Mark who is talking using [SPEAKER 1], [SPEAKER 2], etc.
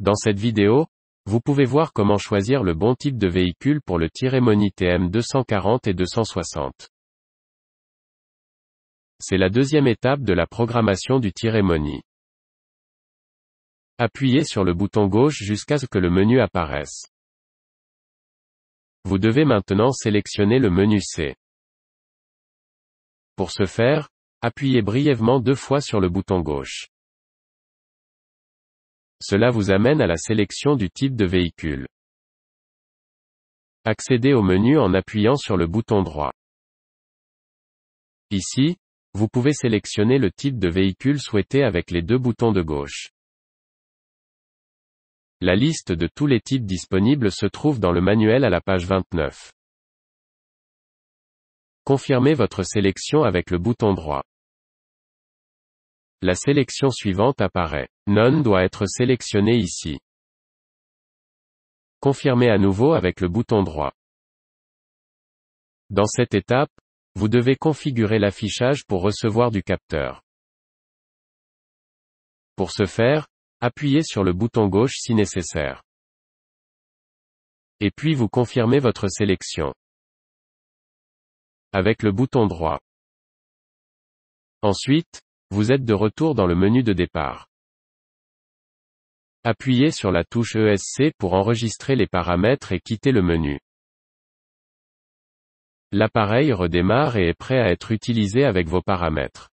[SPEAKER 1] Dans cette vidéo, vous pouvez voir comment choisir le bon type de véhicule pour le Tiremoni TM 240 et 260. C'est la deuxième étape de la programmation du Tiremoni. Appuyez sur le bouton gauche jusqu'à ce que le menu apparaisse. Vous devez maintenant sélectionner le menu C. Pour ce faire, appuyez brièvement deux fois sur le bouton gauche. Cela vous amène à la sélection du type de véhicule. Accédez au menu en appuyant sur le bouton droit. Ici, vous pouvez sélectionner le type de véhicule souhaité avec les deux boutons de gauche. La liste de tous les types disponibles se trouve dans le manuel à la page 29. Confirmez votre sélection avec le bouton droit. La sélection suivante apparaît. None doit être sélectionné ici. Confirmez à nouveau avec le bouton droit. Dans cette étape, vous devez configurer l'affichage pour recevoir du
[SPEAKER 2] capteur. Pour ce faire, appuyez sur le bouton gauche si nécessaire. Et puis vous confirmez votre sélection. Avec le bouton droit. Ensuite, vous êtes de retour dans le menu de départ.
[SPEAKER 1] Appuyez sur la touche ESC pour enregistrer les paramètres et quitter le menu.
[SPEAKER 2] L'appareil redémarre et est prêt à être utilisé avec vos paramètres.